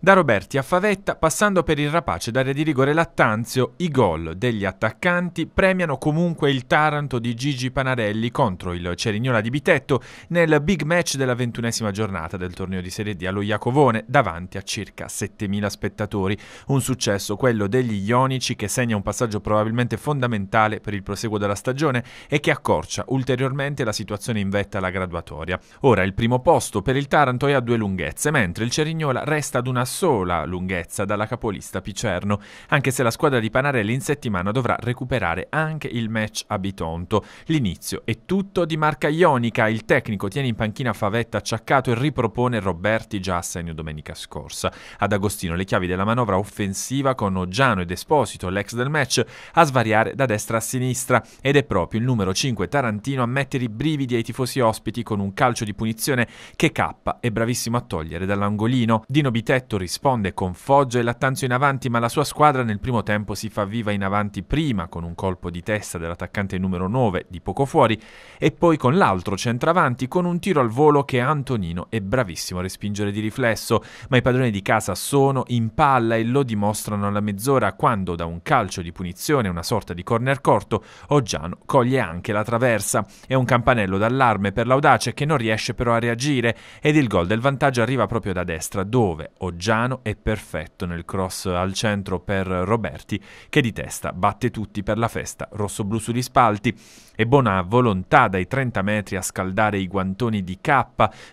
Da Roberti a Favetta, passando per il rapace d'area di rigore Lattanzio, i gol degli attaccanti premiano comunque il Taranto di Gigi Panarelli contro il Cerignola di Bitetto nel big match della ventunesima giornata del torneo di Serie D allo Iacovone davanti a circa 7.000 spettatori. Un successo quello degli Ionici che segna un passaggio probabilmente fondamentale per il proseguo della stagione e che accorcia ulteriormente la situazione in vetta alla graduatoria. Ora il primo posto per il Taranto è a due lunghezze, mentre il Cerignola resta ad una sola lunghezza dalla capolista Picerno, anche se la squadra di Panarelli in settimana dovrà recuperare anche il match a Bitonto. L'inizio è tutto di marca ionica, il tecnico tiene in panchina Favetta acciaccato e ripropone Roberti già a segno domenica scorsa. Ad Agostino le chiavi della manovra offensiva con Oggiano ed Esposito, l'ex del match, a svariare da destra a sinistra ed è proprio il numero 5 Tarantino a mettere i brividi ai tifosi ospiti con un calcio di punizione che K è bravissimo a togliere dall'angolino. Dino Bitetto Benedetto risponde con Foggia e lattanzio in avanti, ma la sua squadra nel primo tempo si fa viva in avanti prima con un colpo di testa dell'attaccante numero 9 di poco fuori e poi con l'altro centravanti con un tiro al volo che Antonino è bravissimo a respingere di riflesso, ma i padroni di casa sono in palla e lo dimostrano alla mezz'ora quando da un calcio di punizione, una sorta di corner corto, Oggiano coglie anche la traversa. È un campanello d'allarme per l'audace che non riesce però a reagire ed il gol del vantaggio arriva proprio da destra dove Oggiano Reggiano è perfetto nel cross al centro per Roberti che di testa batte tutti per la festa rossoblu sugli spalti e buona volontà dai 30 metri a scaldare i guantoni di K,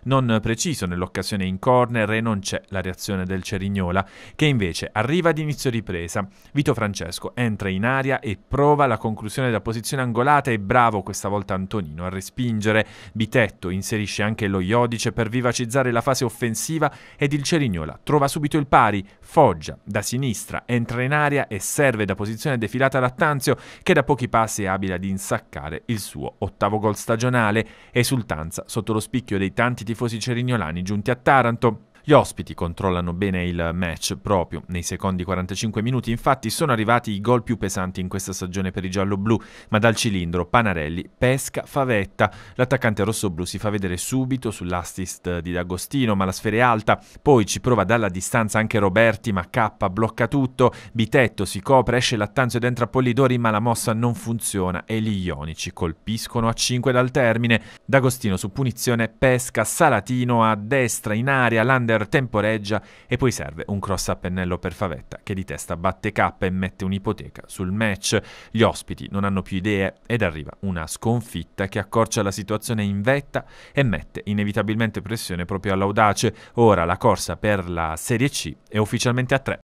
non preciso nell'occasione in corner e non c'è la reazione del Cerignola che invece arriva ad inizio ripresa. Vito Francesco entra in aria e prova la conclusione da posizione angolata e bravo questa volta Antonino a respingere. Bitetto inserisce anche lo Iodice per vivacizzare la fase offensiva ed il Cerignola trova trova subito il pari. Foggia, da sinistra, entra in aria e serve da posizione defilata Lattanzio, che da pochi passi è abile ad insaccare il suo ottavo gol stagionale. Esultanza sotto lo spicchio dei tanti tifosi cerignolani giunti a Taranto. Gli ospiti controllano bene il match proprio. Nei secondi 45 minuti infatti sono arrivati i gol più pesanti in questa stagione per i giallo-blu, ma dal cilindro Panarelli pesca Favetta. L'attaccante rosso-blu si fa vedere subito sull'assist di D'Agostino, ma la sfera è alta. Poi ci prova dalla distanza anche Roberti, ma K blocca tutto. Bitetto si copre, esce Lattanzio ed entra Pollidori, ma la mossa non funziona e gli ionici colpiscono a 5 dal termine. D'Agostino su punizione pesca Salatino a destra in aria, Lander Bender temporeggia e poi serve un cross a pennello per Favetta che di testa batte K e mette un'ipoteca sul match. Gli ospiti non hanno più idee ed arriva una sconfitta che accorcia la situazione in vetta e mette inevitabilmente pressione proprio all'audace. Ora la corsa per la Serie C è ufficialmente a 3.